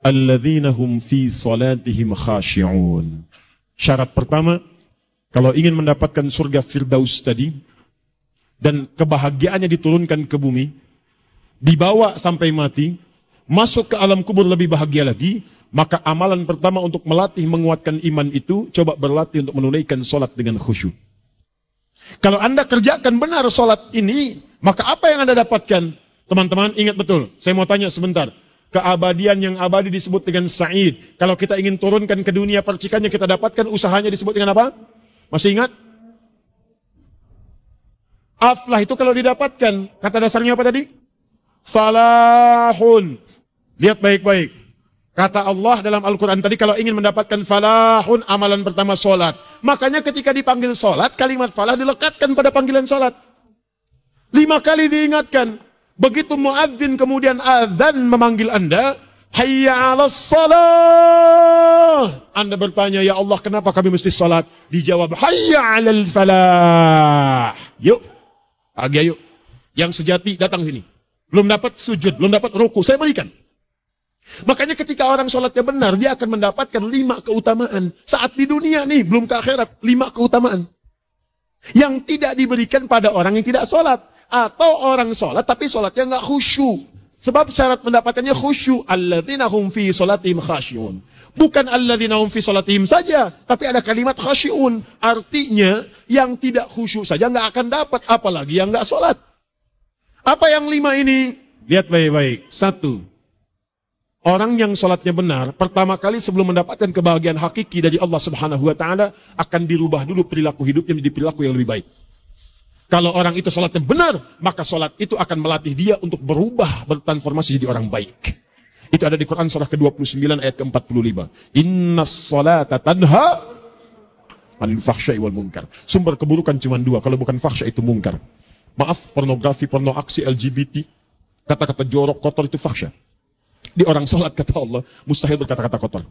fi salatihim khashi'un. Syarat pertama, kalau ingin mendapatkan surga Firdaus tadi, dan kebahagiaannya diturunkan ke bumi, dibawa sampai mati, masuk ke alam kubur lebih bahagia lagi, maka amalan pertama untuk melatih menguatkan iman itu, coba berlatih untuk menunaikan sholat dengan khusyuk. Kalau Anda kerjakan benar sholat ini, maka apa yang Anda dapatkan? Teman-teman ingat betul, saya mau tanya sebentar. Keabadian yang abadi disebut dengan sa'id. Kalau kita ingin turunkan ke dunia percikannya kita dapatkan usahanya disebut dengan apa? Masih ingat? Aflah itu kalau didapatkan, kata dasarnya apa tadi? Falahun. Lihat baik-baik. Kata Allah dalam Al-Quran tadi, kalau ingin mendapatkan falahun, amalan pertama sholat. Makanya ketika dipanggil sholat, kalimat falah dilekatkan pada panggilan sholat. Lima kali diingatkan. Begitu muadzin kemudian azan memanggil Anda, hayya 'alas salah. Anda bertanya, "Ya Allah, kenapa kami mesti salat?" Dijawab, "Hayya 'alal falah." Yuk. Agak yuk. Yang sejati datang sini. Belum dapat sujud, belum dapat ruku, saya berikan. Makanya ketika orang sholatnya benar, dia akan mendapatkan lima keutamaan. Saat di dunia nih, belum ke akhirat, lima keutamaan. Yang tidak diberikan pada orang yang tidak sholat atau orang sholat tapi sholatnya nggak khusyuk. Sebab syarat mendapatkannya khusyuk. Alladzina hum fi sholatihim khasyun. Bukan alladzina hum fi sholatihim saja. Tapi ada kalimat khasyun. Artinya yang tidak khusyuk saja nggak akan dapat. Apalagi yang nggak sholat. Apa yang lima ini? Lihat baik-baik. Satu. Orang yang sholatnya benar, pertama kali sebelum mendapatkan kebahagiaan hakiki dari Allah Subhanahu Wa Taala akan dirubah dulu perilaku hidupnya menjadi perilaku yang lebih baik. Kalau orang itu sholatnya benar, maka sholat itu akan melatih dia untuk berubah, bertransformasi jadi orang baik. Itu ada di Quran surah ke-29 ayat ke-45. Inna sholata tanha anil fahsyai wal munkar. Sumber keburukan cuma dua, kalau bukan fahsyai itu munkar. Maaf, pornografi, porno aksi LGBT, kata-kata jorok kotor itu fahsyai. Di orang sholat kata Allah, mustahil berkata-kata kotor.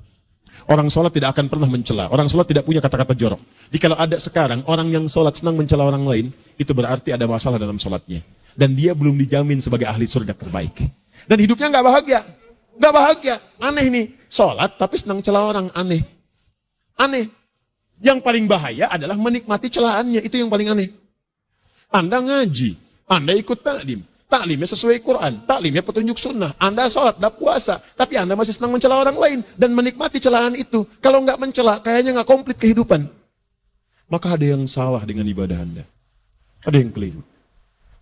Orang sholat tidak akan pernah mencela. Orang sholat tidak punya kata-kata jorok. Jikalau ada sekarang orang yang sholat senang mencela orang lain, itu berarti ada masalah dalam sholatnya. Dan dia belum dijamin sebagai ahli surga terbaik. Dan hidupnya nggak bahagia. Nggak bahagia. Aneh nih. Sholat tapi senang celah orang. Aneh. Aneh. Yang paling bahaya adalah menikmati celahannya. Itu yang paling aneh. Anda ngaji, Anda ikut taklim, Taklimnya sesuai Quran, taklimnya petunjuk sunnah. Anda sholat, anda puasa, tapi Anda masih senang mencela orang lain dan menikmati celahan itu. Kalau nggak mencela, kayaknya nggak komplit kehidupan. Maka ada yang salah dengan ibadah Anda. Ada yang keliru.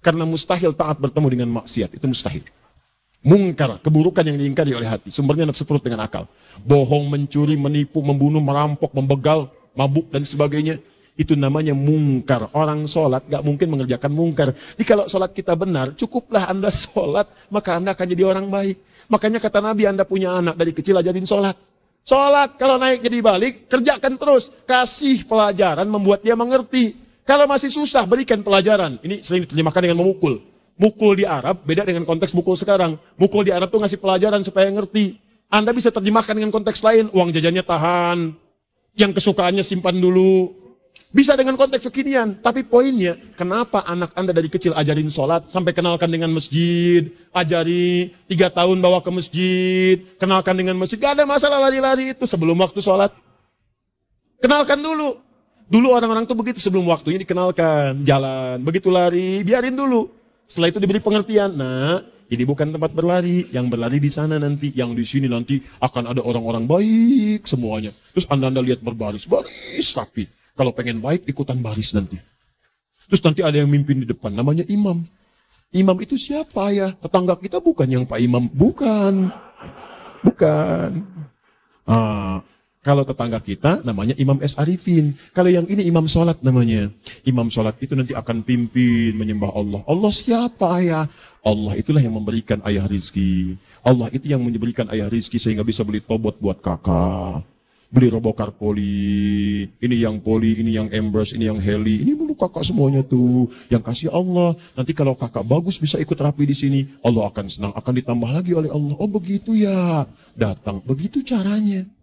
Karena mustahil taat bertemu dengan maksiat, itu mustahil. Mungkar, keburukan yang diingkari oleh hati. Sumbernya nafsu perut dengan akal. Bohong, mencuri, menipu, membunuh, merampok, membegal, mabuk, dan sebagainya itu namanya mungkar. Orang sholat gak mungkin mengerjakan mungkar. Jadi kalau sholat kita benar, cukuplah Anda sholat, maka Anda akan jadi orang baik. Makanya kata Nabi, Anda punya anak dari kecil ajarin sholat. Sholat, kalau naik jadi balik, kerjakan terus. Kasih pelajaran membuat dia mengerti. Kalau masih susah, berikan pelajaran. Ini sering diterjemahkan dengan memukul. Mukul di Arab beda dengan konteks mukul sekarang. Mukul di Arab tuh ngasih pelajaran supaya ngerti. Anda bisa terjemahkan dengan konteks lain. Uang jajannya tahan, yang kesukaannya simpan dulu, bisa dengan konteks kekinian, tapi poinnya, kenapa anak Anda dari kecil ajarin sholat, sampai kenalkan dengan masjid, ajari, tiga tahun bawa ke masjid, kenalkan dengan masjid, gak ada masalah lari-lari itu sebelum waktu sholat. Kenalkan dulu. Dulu orang-orang tuh begitu, sebelum waktunya dikenalkan, jalan, begitu lari, biarin dulu. Setelah itu diberi pengertian, nah ini bukan tempat berlari, yang berlari di sana nanti, yang di sini nanti akan ada orang-orang baik semuanya. Terus Anda-anda lihat berbaris, baris rapi. Kalau pengen baik, ikutan baris nanti. Terus nanti ada yang mimpin di depan, namanya imam. Imam itu siapa ya? Tetangga kita bukan yang Pak Imam. Bukan. Bukan. Ah, kalau tetangga kita namanya Imam S. Arifin. Kalau yang ini Imam Salat namanya. Imam Salat itu nanti akan pimpin menyembah Allah. Allah siapa ayah? Allah itulah yang memberikan ayah rizki. Allah itu yang memberikan ayah rizki sehingga bisa beli tobot buat kakak beli robokar poli, ini yang poli, ini yang embers, ini yang heli, ini dulu kakak semuanya tuh, yang kasih Allah. Nanti kalau kakak bagus bisa ikut rapi di sini, Allah akan senang, akan ditambah lagi oleh Allah. Oh begitu ya, datang, begitu caranya.